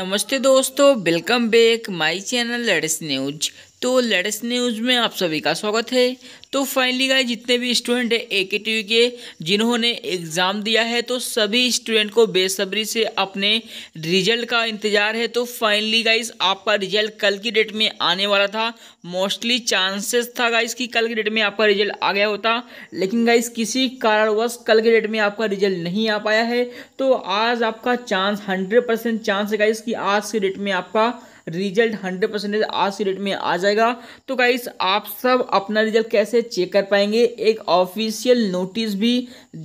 नमस्ते दोस्तों welcome back my channel ladies news तो लेटेस्ट न्यूज़ में आप सभी का स्वागत है तो फाइनली गाय जितने भी स्टूडेंट हैं ए के टी के जिन्होंने एग्ज़ाम दिया है तो सभी स्टूडेंट को बेसब्री से अपने रिजल्ट का इंतज़ार है तो फाइनली गाइज़ आपका रिजल्ट कल की डेट में आने वाला था मोस्टली चांसेस था गाइज़ कि कल की डेट में आपका रिजल्ट आ गया होता लेकिन गाइज किसी कारणवश कल की डेट में आपका रिजल्ट नहीं आ पाया है तो आज आपका चांस हंड्रेड चांस है गाइज़ कि आज की डेट में आपका रिजल्ट हंड्रेड परसेंटेज आज की डेट में आ जाएगा तो गाइस आप सब अपना रिजल्ट कैसे चेक कर पाएंगे एक ऑफिशियल नोटिस भी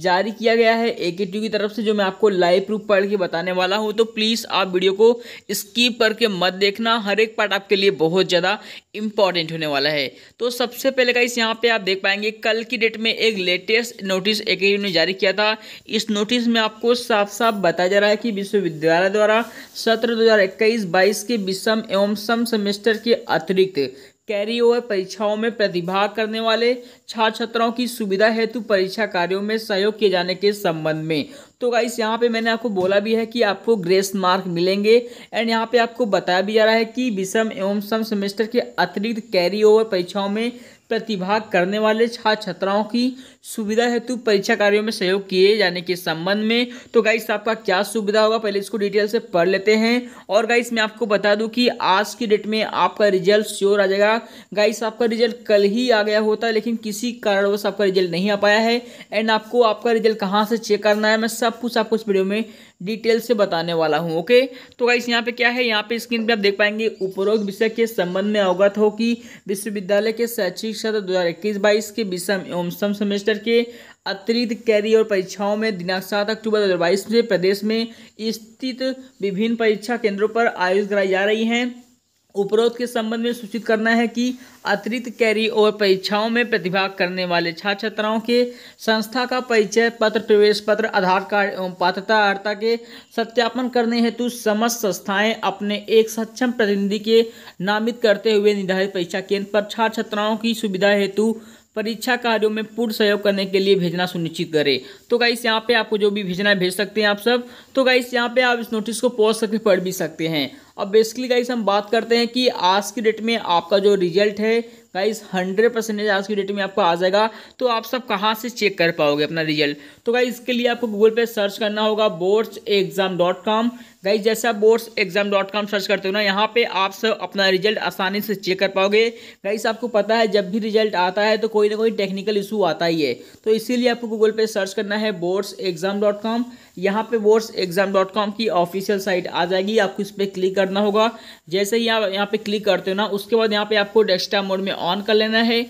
जारी किया गया है ए की तरफ से जो मैं आपको लाइव प्रूफ पढ़ के बताने वाला हूँ तो प्लीज़ आप वीडियो को स्कीप करके मत देखना हर एक पार्ट आपके लिए बहुत ज़्यादा इंपॉर्टेंट होने वाला है तो सबसे पहले गाइस यहाँ पे आप देख पाएंगे कल की डेट में एक लेटेस्ट नोटिस ए ने जारी किया था इस नोटिस में आपको साफ साफ बताया जा रहा है कि विश्वविद्यालय द्वारा सत्र दो हज़ार के विश्व सम एवं सम सेमेस्टर के अतिरिक्त कैरी ओवर परीक्षाओं में प्रतिभाग करने वाले छात्र छात्राओं की सुविधा हेतु परीक्षा कार्यों में सहयोग किए जाने के संबंध में तो गाइस यहाँ पे मैंने आपको बोला भी है कि आपको ग्रेस मार्क मिलेंगे एंड यहाँ पे आपको बताया भी जा रहा है कि विषम एवं सम सेमेस्टर के अतिरिक्त कैरी ओवर परीक्षाओं में प्रतिभाग करने वाले छात्र छात्राओं की सुविधा हेतु परीक्षा कार्यों में सहयोग किए जाने के संबंध में तो गाइस आपका क्या सुविधा होगा पहले इसको डिटेल से पढ़ लेते हैं और गाइस मैं आपको बता दूं कि आज की डेट में आपका रिजल्ट श्योर आ जाएगा गाइस आपका रिजल्ट कल ही आ गया होता है लेकिन किसी कारणवश आपका रिजल्ट नहीं आ पाया है एंड आपको आपका रिजल्ट कहाँ से चेक करना है मैं सब सब कुछ आपको इस वीडियो में डिटेल से बताने वाला हूँ ओके तो गाइस यहाँ पे क्या है यहाँ पे स्क्रीन पे आप देख पाएंगे उपरोक्त विषय के संबंध में अवगत हो कि विश्वविद्यालय के शैक्षिक सत्र दो हज़ार इक्कीस बाईस के विषम एवं सम सेमेस्टर के अतिरिक्त कैरियर और परीक्षाओं में दिनांक सात अक्टूबर दो हज़ार बाईस से प्रदेश में स्थित विभिन्न परीक्षा केंद्रों पर आयोजित कराई जा रही हैं उपरोक्त के संबंध में सूचित करना है कि अतिरिक्त कैरी और परीक्षाओं में प्रतिभाग करने वाले छात्र छात्राओं के संस्था का परिचय पत्र प्रवेश पत्र आधार कार्ड एवं पात्रता अर्ता के सत्यापन करने हेतु समस्त संस्थाएं अपने एक सक्षम प्रतिनिधि के नामित करते हुए निर्धारित परीक्षा केंद्र पर छात्र छात्राओं की सुविधा हेतु परीक्षा कार्यों में पूर्ण सहयोग करने के लिए भेजना सुनिश्चित करें तो गाइस यहाँ पे आपको जो भी भेजना है भेज सकते हैं आप सब तो गाइस यहाँ पे आप इस नोटिस को पहुँच करके पढ़ भी सकते हैं अब बेसिकली गाइस हम बात करते हैं कि आज की डेट में आपका जो रिजल्ट है गाइस हंड्रेड परसेंटेज आज की डेट में आपको आ जाएगा तो आप सब कहाँ से चेक कर पाओगे अपना रिजल्ट तो गाइस इसके लिए आपको गूगल पे सर्च करना होगा boards exam dot com guys जैसे आप boards exam dot com search करते हो ना यहाँ पे आप सब अपना रिजल्ट आसानी से चेक कर पाओगे गाइस आपको पता है जब भी रिजल्ट आता है तो कोई ना कोई टेक्निकल इशू आता ही है तो इसीलिए आपको गूगल पे सर्च करना है बोर्ड्स एग्जाम डॉट कॉम यहाँ पे बोर्ड्स एग्जाम डॉट कॉम की ऑफिशियल साइट आ जाएगी आपको इस पर क्लिक करना होगा जैसे ही आप यहाँ पे क्लिक करते हो ना उसके बाद यहाँ पे आपको डेस्कटॉप मोड में ऑन कर लेना है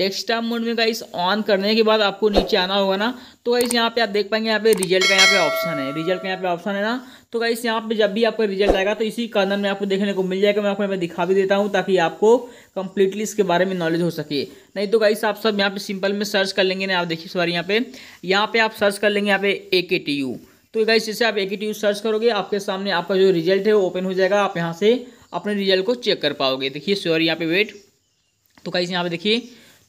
डेस्कटॉप मोड में गाइस ऑन करने के बाद आपको नीचे आना होगा ना तो गाइस यहाँ पे आप देख पाएंगे यहाँ पे रिजल्ट का यहाँ पे ऑप्शन है रिजल्ट का यहाँ पे ऑप्शन है ना तो गाइस यहाँ पे जब भी आपका रिजल्ट आएगा तो इसी कारण में आपको देखने को मिल जाएगा मैं आपको यहाँ पे दिखा भी देता हूँ ताकि आपको कंप्लीटली इसके बारे में नॉलेज हो सके नहीं तो गाइस आप सब यहाँ पे सिंपल में सर्च कर लेंगे ना आप देखिए सॉरी यहाँ पे यहाँ पे आप सर्च कर लेंगे यहाँ पे ए के टी यू तो गाइस इसे आप एक ही सर्च करोगे आपके सामने आपका जो रिजल्ट है वो ओपन हो जाएगा आप यहाँ से अपने रिजल्ट को चेक कर पाओगे देखिए सॉरी यहाँ पे वेट तो गाइस यहाँ पे देखिए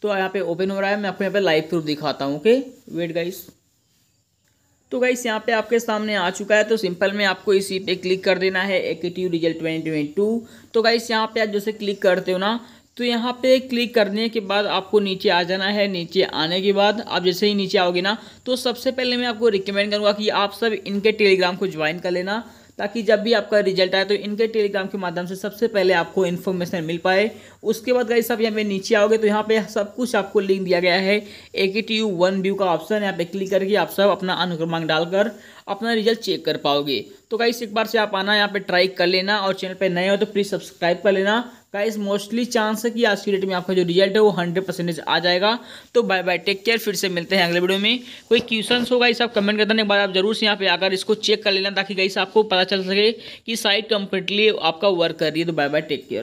तो यहाँ पे ओपन हो रहा है मैं आपको यहाँ पे लाइव प्रूफ दिखाता हूँ ओके वेट गाइस तो गाइस यहाँ पे आपके सामने आ चुका है तो सिंपल में आपको इसी पे क्लिक कर देना है एक रिजल्ट टू तो गाइस यहाँ पे आप जैसे क्लिक करते हो ना तो यहाँ पे क्लिक करने के बाद आपको नीचे आ जाना है नीचे आने के बाद आप जैसे ही नीचे आओगे ना तो सबसे पहले मैं आपको रिकमेंड करूँगा कि आप सब इनके टेलीग्राम को ज्वाइन कर लेना ताकि जब भी आपका रिजल्ट आए तो इनके टेलीग्राम के माध्यम से सबसे पहले आपको इन्फॉर्मेशन मिल पाए उसके बाद गाइस आप यहाँ पे नीचे आओगे तो यहाँ पे सब कुछ आपको लिंक दिया गया है A K T U one view का ऑप्शन यहाँ पे क्लिक करके आप सब अपना अनुक्रमांक डालकर अपना रिजल्ट चेक कर पाओगे तो गाइस एक बार से आप आना यहाँ पे ट्राई कर लेना और चैनल पे नए हो तो प्लीज़ सब्सक्राइब कर लेना गाइस मोस्टली चांस है कि आज की डेट में आपका जो रिजल्ट है वो हंड्रेड परसेंटेज आ जाएगा तो बाय बाय टेक केयर फिर से मिलते हैं अगले वीडियो में कोई क्वेश्चन होगा इस आप कमेंट कर देना एक बार आप जरूर से यहाँ पे आकर इसको चेक कर लेना ताकि गाइस आपको पता चल सके कि साइट कंप्लीटली आपका वर्क कर रही है तो बाय बाय टेक केयर